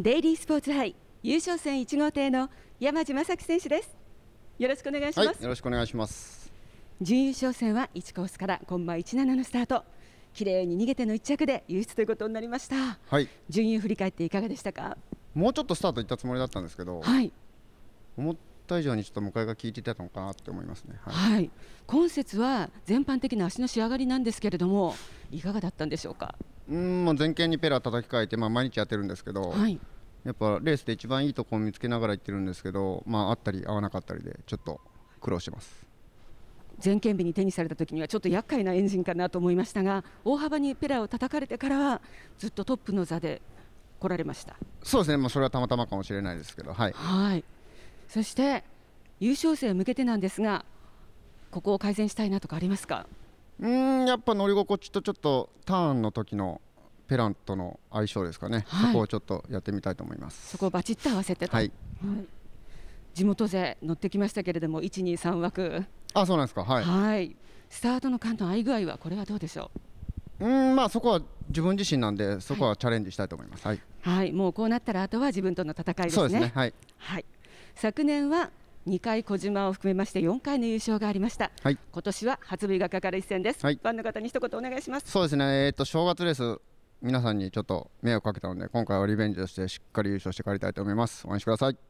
デイリースポーツ杯優勝戦1号艇の山路正樹選手ですよろしくお願いします、はい、よろしくお願いします準優勝戦は1コースからコンマ17のスタート綺麗に逃げての1着で優勝ということになりました、はい、順位振り返っていかがでしたかもうちょっとスタート行ったつもりだったんですけど、はい、思った以上にちょっと向かいが効いていたのかなって思いますね、はい、はい、今節は全般的な足の仕上がりなんですけれどもいかがだったんでしょうかうんもう前傾にペラ叩き替えて、まあ、毎日やってるんですけど、はい、やっぱレースで一番いいところを見つけながら行ってるんですけど、まあ、あったり合わなかったりでちょっと苦労してます。前見日に手にされた時にはちょっと厄介なエンジンかなと思いましたが大幅にペラを叩かれてからはずっとトップの座で来られましたそうですね、まあ、それはたまたまかもしれないですけど、はい、はいそして優勝戦へ向けてなんですがここを改善したいなとかありますかうんやっぱ乗り心地とちょっとターンの時のペラントの相性ですかね、はい、そこをちょっとやってみたいと思いますそこをバチッと合わせてはい、はい、地元勢乗ってきましたけれども123枠あそうなんですかはい、はい、スタートの間と合い具合はこれはどうでしょううんまあそこは自分自身なんでそこはチャレンジしたいと思いますはい、はい、もうこうなったらあとは自分との戦いですね、ね、はい、はい、昨年は2回小島を含めまして4回の優勝がありました、はい、今年は初日がかかる一戦です、はい、ファンの方に一言お願いしますそうですね、えーと、と正月レース皆さんにちょっと迷惑かけたので今回はリベンジとしてしっかり優勝して帰りたいと思います応援してください